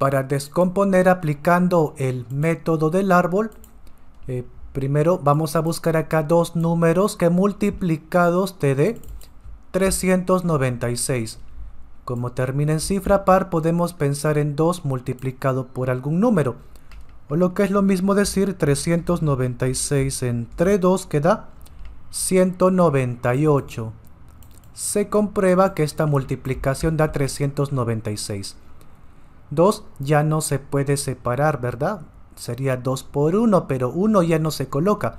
Para descomponer aplicando el método del árbol, eh, primero vamos a buscar acá dos números que multiplicados te dé 396. Como termina en cifra par, podemos pensar en 2 multiplicado por algún número. O lo que es lo mismo decir 396 entre 2 que da 198. Se comprueba que esta multiplicación da 396. 2 ya no se puede separar, ¿verdad? Sería 2 por 1, pero 1 ya no se coloca.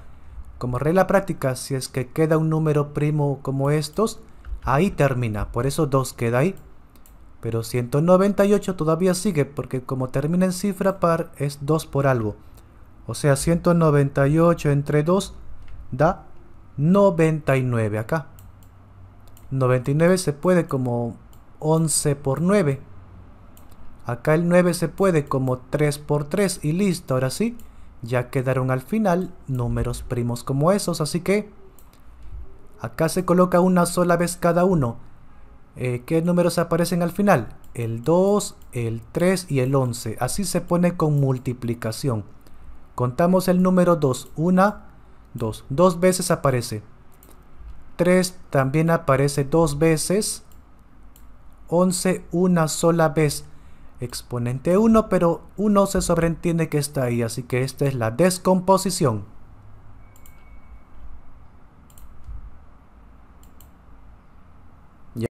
Como regla práctica, si es que queda un número primo como estos, ahí termina, por eso 2 queda ahí. Pero 198 todavía sigue, porque como termina en cifra par, es 2 por algo. O sea, 198 entre 2 da 99 acá. 99 se puede como 11 por 9. Acá el 9 se puede como 3 por 3 y listo, ahora sí. Ya quedaron al final números primos como esos, así que acá se coloca una sola vez cada uno. Eh, ¿Qué números aparecen al final? El 2, el 3 y el 11. Así se pone con multiplicación. Contamos el número 2. 1, 2. Dos veces aparece. 3 también aparece dos veces. 11 una sola vez exponente 1, pero 1 se sobreentiende que está ahí, así que esta es la descomposición.